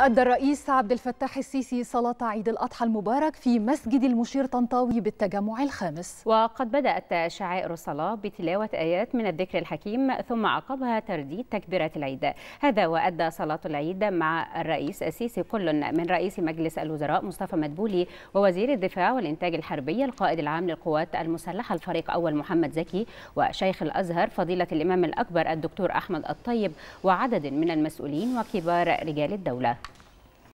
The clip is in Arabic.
أدى الرئيس عبد الفتاح السيسي صلاة عيد الأضحى المبارك في مسجد المشير طنطاوي بالتجمع الخامس وقد بدأت شعائر الصلاة بتلاوة آيات من الذكر الحكيم ثم عقبها ترديد تكبيرة العيد هذا وأدى صلاة العيد مع الرئيس السيسي كل من رئيس مجلس الوزراء مصطفى مدبولي ووزير الدفاع والإنتاج الحربي القائد العام للقوات المسلحة الفريق أول محمد زكي وشيخ الأزهر فضيلة الإمام الأكبر الدكتور أحمد الطيب وعدد من المسؤولين وكبار رجال الدولة